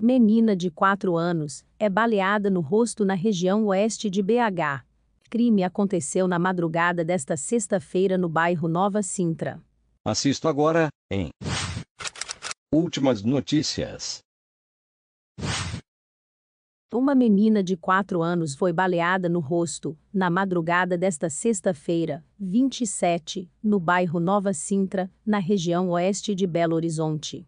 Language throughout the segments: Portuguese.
Menina de 4 anos é baleada no rosto na região oeste de BH. Crime aconteceu na madrugada desta sexta-feira no bairro Nova Sintra. Assisto agora em Últimas notícias. Uma menina de 4 anos foi baleada no rosto, na madrugada desta sexta-feira, 27, no bairro Nova Sintra, na região oeste de Belo Horizonte.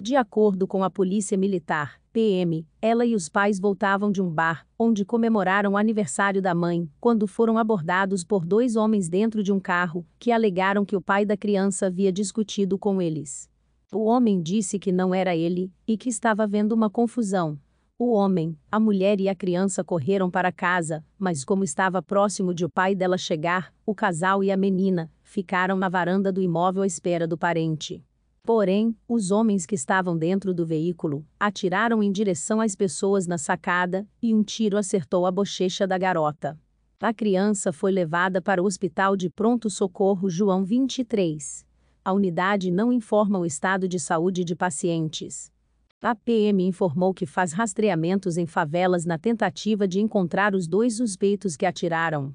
De acordo com a Polícia Militar, PM, ela e os pais voltavam de um bar, onde comemoraram o aniversário da mãe, quando foram abordados por dois homens dentro de um carro, que alegaram que o pai da criança havia discutido com eles. O homem disse que não era ele e que estava havendo uma confusão. O homem, a mulher e a criança correram para casa, mas como estava próximo de o pai dela chegar, o casal e a menina ficaram na varanda do imóvel à espera do parente. Porém, os homens que estavam dentro do veículo atiraram em direção às pessoas na sacada e um tiro acertou a bochecha da garota. A criança foi levada para o Hospital de Pronto Socorro João 23. A unidade não informa o estado de saúde de pacientes. A PM informou que faz rastreamentos em favelas na tentativa de encontrar os dois suspeitos que atiraram.